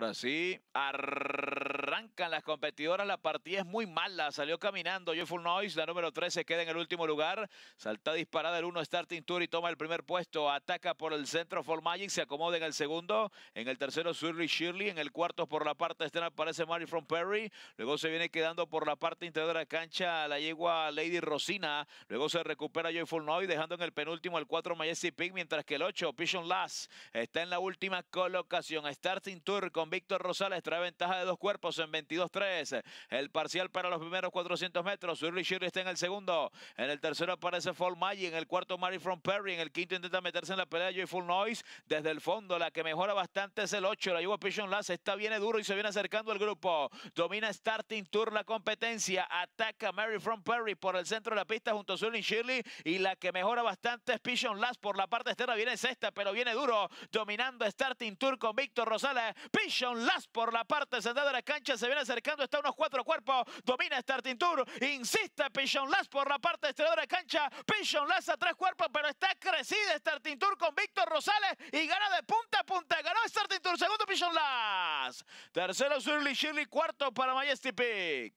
Ahora sí, arrancan las competidoras, la partida es muy mala, salió caminando Joyful Noise, la número 13 queda en el último lugar, salta disparada el 1 Starting Tour y toma el primer puesto, ataca por el centro Fall Magic, se acomoda en el segundo, en el tercero Surly Shirley, en el cuarto por la parte externa aparece Mary From Perry, luego se viene quedando por la parte interior de la cancha la yegua Lady Rosina, luego se recupera Joyful Noise dejando en el penúltimo el 4 Majesty Pig, mientras que el 8 Pigeon Lass está en la última colocación, Starting Tour con Víctor Rosales trae ventaja de dos cuerpos en 22-3. El parcial para los primeros 400 metros. Surly Shirley está en el segundo. En el tercero aparece Fall Maggi. En el cuarto, Mary From Perry. En el quinto intenta meterse en la pelea Joyful Noise. Desde el fondo, la que mejora bastante es el 8. La Yuba Pishon Lass. está viene duro y se viene acercando al grupo. Domina Starting Tour la competencia. Ataca Mary From Perry por el centro de la pista junto a Shirley Shirley. Y la que mejora bastante es Pigeon Lass por la parte externa. Viene sexta, pero viene duro. Dominando Starting Tour con Víctor Rosales. Pigeon Pichon Las por la parte central de la cancha se viene acercando, está a unos cuatro cuerpos, domina Starting Tour, insiste Pichon Las por la parte exterior de la cancha, Pichon Las a tres cuerpos, pero está crecida Starting Tour con Víctor Rosales y gana de punta a punta, ganó Starting Tour, segundo Pichon Las, tercero Shirley Shirley, cuarto para Majesty Peak.